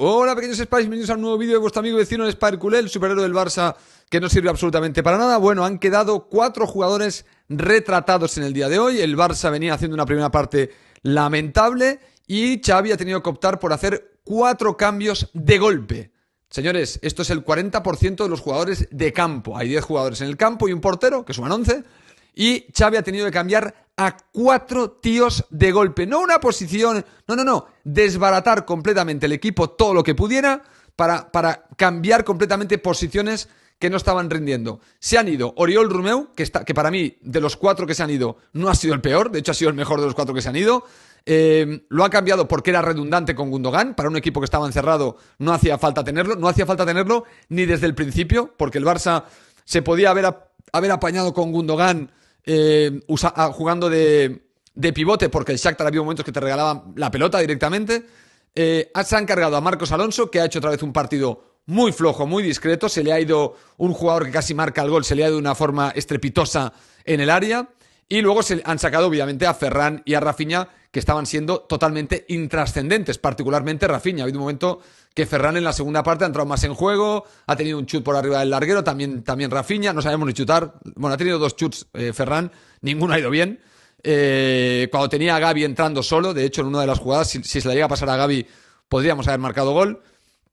Hola pequeños Spice, bienvenidos a un nuevo vídeo de vuestro amigo vecino el Sparculé, el superhéroe del Barça, que no sirve absolutamente para nada. Bueno, han quedado cuatro jugadores retratados en el día de hoy. El Barça venía haciendo una primera parte lamentable y Xavi ha tenido que optar por hacer cuatro cambios de golpe. Señores, esto es el 40% de los jugadores de campo. Hay 10 jugadores en el campo y un portero, que suman 11. Y Xavi ha tenido que cambiar a cuatro tíos de golpe. No una posición, no, no, no. Desbaratar completamente el equipo todo lo que pudiera para, cambiar completamente posiciones que no estaban rindiendo. Se han ido Oriol Rumeu, que, está, que para mí, de los cuatro que se han ido, no ha sido el peor, de hecho ha sido el mejor de los cuatro que se han ido. Em, lo ha cambiado porque era redundante con Gundogan. Para un equipo que estaba encerrado no hacía falta tenerlo. No hacía falta tenerlo ni desde el principio, porque el Barça se podía haber, haber apañado con Gundogan eh, ah, jugando de, pivote, porque el Shakhtar había momentos que te regalaban la pelota directamente. Eh, se han cargado a Marcos Alonso, que ha hecho otra vez un partido muy flojo, muy discreto. Se le ha ido un jugador que casi marca el gol, se le ha ido de una forma estrepitosa en el área. Y luego se han sacado, obviamente, a Ferran y a Rafinha, que estaban siendo totalmente intrascendentes, particularmente Rafinha. Ha habido un momento que Ferran en la segunda parte ha entrado más en juego, ha tenido un chut por arriba del larguero, también, también Rafinha, no sabemos ni chutar. Bueno, ha tenido dos chuts eh, Ferran, ninguno ha ido bien. Eh, cuando tenía a Gaby entrando solo, de hecho en una de las jugadas, si, se la llega a pasar a Gaby, podríamos haber marcado gol.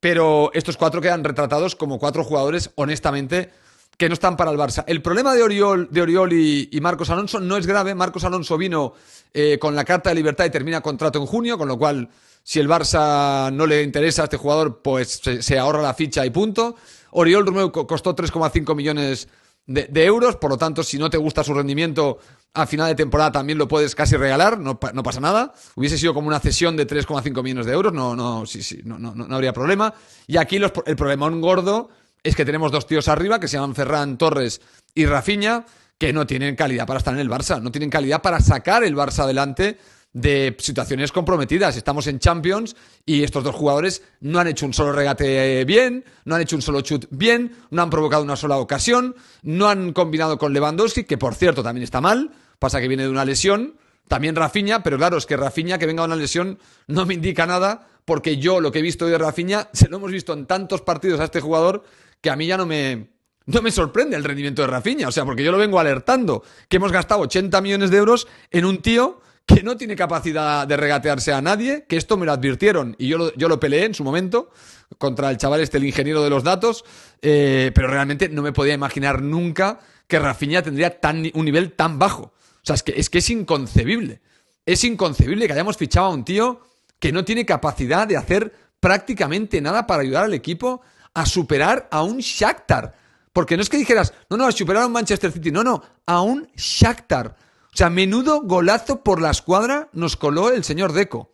Pero estos cuatro quedan retratados como cuatro jugadores, honestamente, que no están para el Barça. El problema de Oriol, de Oriol y, Marcos Alonso no es grave. Marcos Alonso vino eh, con la carta de libertad y termina contrato en junio, con lo cual, si el Barça no le interesa a este jugador, pues se, ahorra la ficha y punto. Oriol Romeo costó 3,5 millones de, euros, por lo tanto, si no te gusta su rendimiento a final de temporada también lo puedes casi regalar, no, pasa nada. Hubiese sido como una cesión de 3,5 millones de euros, no, no, sí, sí, no, no, no habría problema. Y aquí el problema gordo es que tenemos dos tíos arriba que se llaman Ferran Torres y Rafinha, que no tienen calidad para estar en el Barça, no tienen calidad para sacar el Barça adelante de situaciones comprometidas. Estamos en Champions y estos dos jugadores no han hecho un solo regate bien, no han hecho un solo chut bien, no han provocado una sola ocasión, no han combinado con Lewandowski, que por cierto también está mal, pasa que viene de una lesión, también Rafinha, pero claro, es que Rafiña, que venga de una lesión no me indica nada, porque yo lo que he visto de Rafinha se lo hemos visto en tantos partidos a este jugador que a mí ya no me, no me sorprende el rendimiento de Rafinha. O sea, porque yo lo vengo alertando, que hemos gastado 80 millones de euros en un tío que no tiene capacidad de regatearse a nadie, que esto me lo advirtieron y yo lo, yo lo peleé en su momento contra el chaval este, el ingeniero de los datos, eh, pero realmente no me podía imaginar nunca que Rafinha tendría tan, un nivel tan bajo. O sea, es que es inconcebible. Es inconcebible que hayamos fichado a un tío que no tiene capacidad de hacer prácticamente nada para ayudar al equipo a superar a un Shakhtar. Porque no es que dijeras, no, no, a superar a un Manchester City, no, no, a un Shakhtar. O sea, menudo golazo por la escuadra nos coló el señor Deco,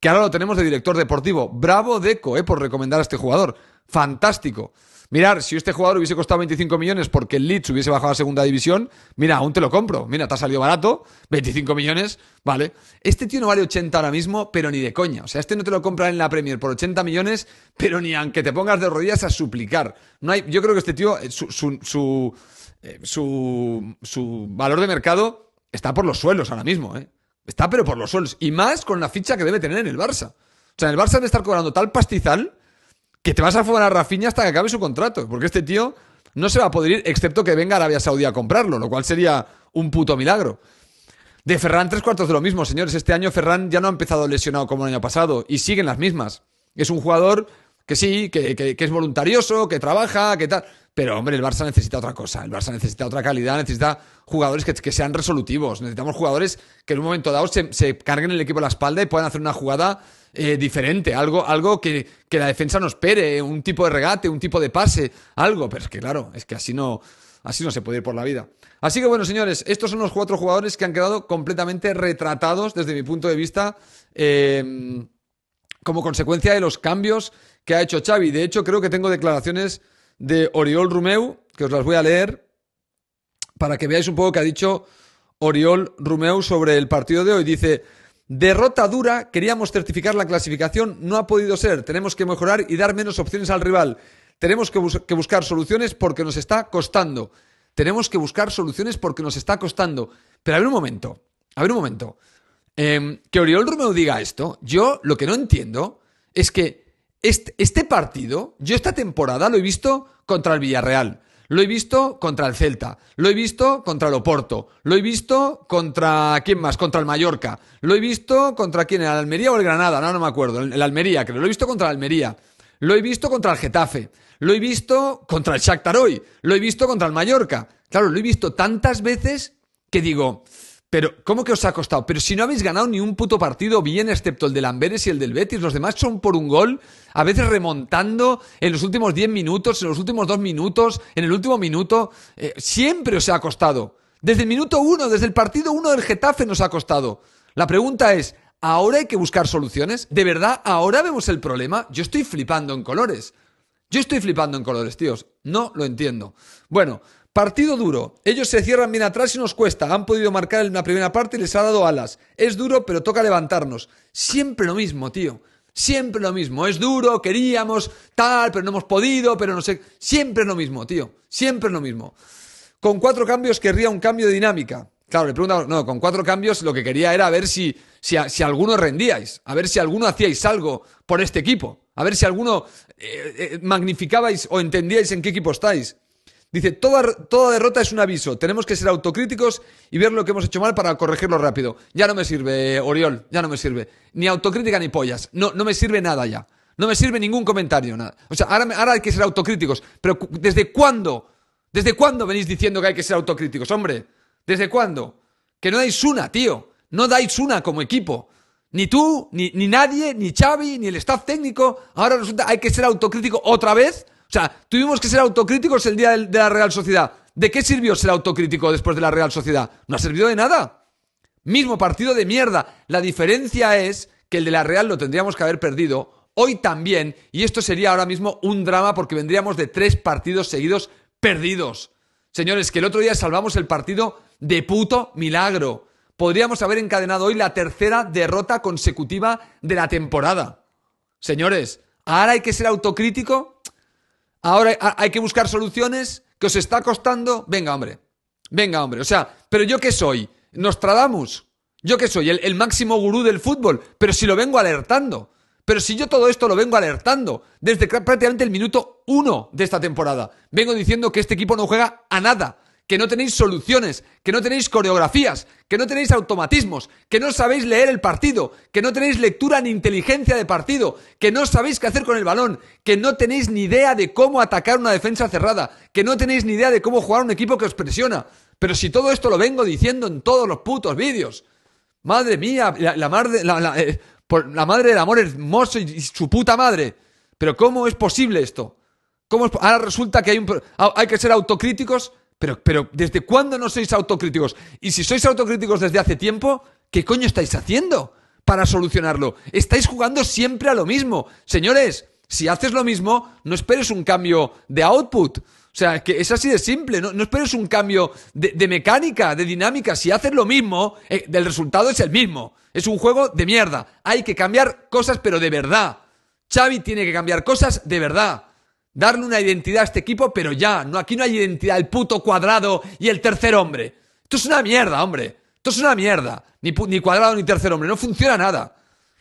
que ahora lo tenemos de director deportivo. Bravo Deco, eh, por recomendar a este jugador. Fantástico mirar, si este jugador hubiese costado 25 millones porque el Leeds hubiese bajado a segunda división, mira, aún te lo compro. Mira, te ha salido barato, 25 millones, vale. Este tío no vale 80 ahora mismo, pero ni de coña. O sea, este no te lo compra en la Premier por 80 millones, pero ni aunque te pongas de rodillas a suplicar. No hay, yo creo que este tío, eh, su, su, eh, su, su, valor de mercado está por los suelos ahora mismo, ¿eh? Está pero por los suelos. Y más con la ficha que debe tener en el Barça. O sea, el Barça debe estar cobrando tal pastizal que te vas a fumar a Rafinha hasta que acabe su contrato, porque este tío no se va a poder ir, excepto que venga Arabia Saudí a comprarlo, lo cual sería un puto milagro. De Ferran, tres cuartos de lo mismo, señores. Este año Ferran ya no ha empezado lesionado como el año pasado y siguen las mismas. Es un jugador que sí, que, que es voluntarioso, que trabaja, que tal. Pero, hombre, el Barça necesita otra cosa. El Barça necesita otra calidad, necesita jugadores que, sean resolutivos. Necesitamos jugadores que en un momento dado se, carguen el equipo a la espalda y puedan hacer una jugada eh, diferente, algo, algo que, la defensa nos espere, un tipo de regate, un tipo de pase, algo. Pero es que, claro, es que así no, así no se puede ir por la vida. Así que, bueno, señores, estos son los cuatro jugadores que han quedado completamente retratados desde mi punto de vista. Em, como consecuencia de los cambios que ha hecho Xavi. De hecho, creo que tengo declaraciones de Oriol Rumeu, que os las voy a leer para que veáis un poco que ha dicho Oriol Rumeu sobre el partido de hoy. Dice, derrota dura, queríamos certificar la clasificación, no ha podido ser, tenemos que mejorar y dar menos opciones al rival. Tenemos que, buscar soluciones porque nos está costando. Tenemos que buscar soluciones porque nos está costando. Pero a ver un momento, a ver un momento. Em, que Oriol Romeu diga esto, yo lo que no entiendo es que este, partido, yo esta temporada lo he visto contra el Villarreal. Lo he visto contra el Celta, lo he visto contra el Oporto, lo he visto contra quién más, contra el Mallorca, lo he visto contra quién, el Almería o el Granada, no, no me acuerdo, el, Almería, creo, lo he visto contra el Almería, lo he visto contra el Getafe, lo he visto contra el Shakhtar hoy, lo he visto contra el Mallorca. Claro, lo he visto tantas veces que digo, pero, ¿cómo que os ha costado? Pero si no habéis ganado ni un puto partido bien, excepto el del Amberes y el del Betis, los demás son por un gol, a veces remontando en los últimos 10 minutos, en los últimos 2 minutos, en el último minuto. Eh, siempre os ha costado. Desde el minuto 1, desde el partido 1 del Getafe nos ha costado. La pregunta es, ¿ahora hay que buscar soluciones? ¿De verdad ahora vemos el problema? Yo estoy flipando en colores. Yo estoy flipando en colores, tíos. No lo entiendo. Bueno, Partido duro. Ellos se cierran bien atrás y nos cuesta. Han podido marcar en la primera parte y les ha dado alas. Es duro, pero toca levantarnos. Siempre lo mismo, tío. Siempre lo mismo. Es duro, queríamos, tal, pero no hemos podido, pero no sé. Siempre lo mismo, tío. Siempre lo mismo. Con cuatro cambios querría un cambio de dinámica. Claro, le preguntaba, no, con cuatro cambios lo que quería era ver si, si, alguno rendíais, a ver si alguno hacíais algo por este equipo, a ver si alguno eh, eh, magnificabais o entendíais en qué equipo estáis. Dice, toda, toda derrota es un aviso, tenemos que ser autocríticos y ver lo que hemos hecho mal para corregirlo rápido. Ya no me sirve, eh, Oriol, ya no me sirve. Ni autocrítica ni pollas, no, no me sirve nada ya. No me sirve ningún comentario, nada. O sea, ahora, ahora hay que ser autocríticos, pero ¿desde cuándo? ¿Desde cuándo venís diciendo que hay que ser autocríticos, hombre? ¿Desde cuándo? Que no dais una, tío. No dais una como equipo. Ni tú, ni, ni nadie, ni Xavi, ni el staff técnico. Ahora resulta hay que ser autocrítico otra vez o sea, tuvimos que ser autocríticos el día de la Real Sociedad. ¿De qué sirvió ser autocrítico después de la Real Sociedad? No ha servido de nada. Mismo partido de mierda. La diferencia es que el de la Real lo tendríamos que haber perdido hoy también y esto sería ahora mismo un drama porque vendríamos de tres partidos seguidos perdidos. Señores, que el otro día salvamos el partido de puto milagro. Podríamos haber encadenado hoy la tercera derrota consecutiva de la temporada. Señores, ahora hay que ser autocrítico ahora hay que buscar soluciones que os está costando. Venga, hombre. Venga, hombre. O sea, pero yo que soy? Nostradamus. Yo que soy? El, el máximo gurú del fútbol. Pero si lo vengo alertando. Pero si yo todo esto lo vengo alertando desde prácticamente el minuto uno de esta temporada. Vengo diciendo que este equipo no juega a nada que no tenéis soluciones, que no tenéis coreografías, que no tenéis automatismos, que no sabéis leer el partido, que no tenéis lectura ni inteligencia de partido, que no sabéis qué hacer con el balón, que no tenéis ni idea de cómo atacar una defensa cerrada, que no tenéis ni idea de cómo jugar un equipo que os presiona. Pero si todo esto lo vengo diciendo en todos los putos vídeos. Madre mía, la, madre, eh, la, madre del amor hermoso y su puta madre. Pero ¿cómo es posible esto? ahora resulta que hay, hay que ser autocríticos pero, ¿desde cuándo no sois autocríticos? Y si sois autocríticos desde hace tiempo, ¿qué coño estáis haciendo para solucionarlo? Estáis jugando siempre a lo mismo. Señores, si haces lo mismo, no esperes un cambio de output. O sea, que es así de simple, no, esperes un cambio de, mecánica, de dinámica. Si haces lo mismo, eh, el resultado es el mismo. Es un juego de mierda. Hay que cambiar cosas, pero de verdad. Xavi tiene que cambiar cosas de verdad darle una identidad a este equipo, pero ya, no, aquí no hay identidad, el puto cuadrado y el tercer hombre. Esto es una mierda, hombre. Esto es una mierda. Ni, cuadrado ni tercer hombre, no funciona nada.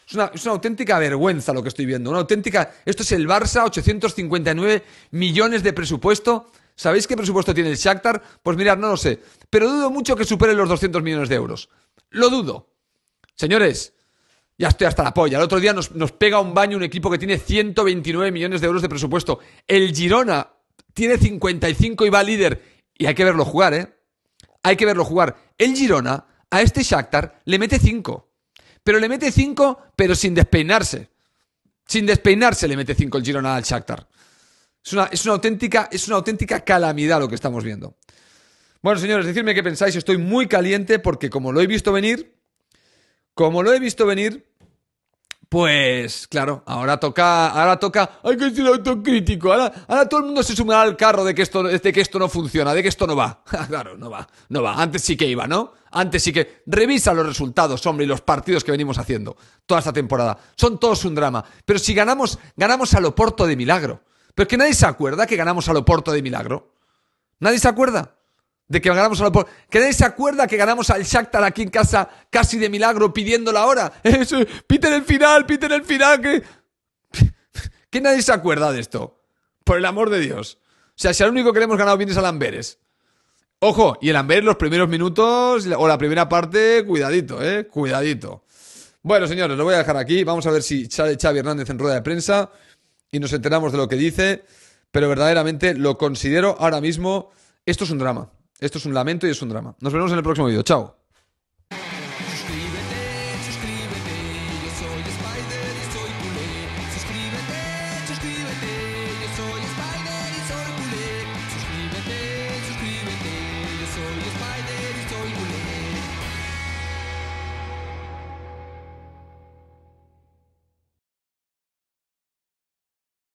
Es una, auténtica vergüenza lo que estoy viendo. Una auténtica. Esto es el Barça, 859 millones de presupuesto. ¿Sabéis qué presupuesto tiene el Shakhtar? Pues mirad, no lo sé. Pero dudo mucho que supere los 200 millones de euros. Lo dudo. Señores, ya estoy hasta la polla. El otro día nos, nos pega un baño un equipo que tiene 129 millones de euros de presupuesto. El Girona tiene 55 y va líder. Y hay que verlo jugar, ¿eh? Hay que verlo jugar. El Girona a este Shakhtar le mete 5. Pero le mete 5, pero sin despeinarse. Sin despeinarse le mete 5 el Girona al Shakhtar. Es una, es una, auténtica, es una auténtica calamidad lo que estamos viendo. Bueno, señores, decirme qué pensáis. Estoy muy caliente porque como lo he visto venir, como lo he visto venir, pues claro, ahora toca, ahora toca, hay que ser autocrítico, ahora, todo el mundo se sumará al carro de que esto, de que esto no funciona, de que esto no va. claro, no va, no va. Antes sí que iba, ¿no? Antes sí que. Revisa los resultados, hombre, y los partidos que venimos haciendo toda esta temporada. Son todos un drama. Pero si ganamos, ganamos a Porto de milagro. Pero es que nadie se acuerda que ganamos a Porto de milagro. Nadie se acuerda de que ganamos ¿Que nadie se acuerda que ganamos al Shakhtar aquí en casa casi de milagro pidiendo la hora? piten el final, piten el final. Que... que nadie se acuerda de esto. Por el amor de Dios. O sea, si al único que le hemos ganado bien es al Amberes. Ojo, y el Amberes los primeros minutos o la primera parte, cuidadito, eh, cuidadito. Bueno, señores, lo voy a dejar aquí. Vamos a ver si sale Xavi Hernández en rueda de prensa y nos enteramos de lo que dice. Pero verdaderamente lo considero ahora mismo, esto es un drama. Esto es un lamento y es un drama. Nos vemos en el próximo vídeo. Chao.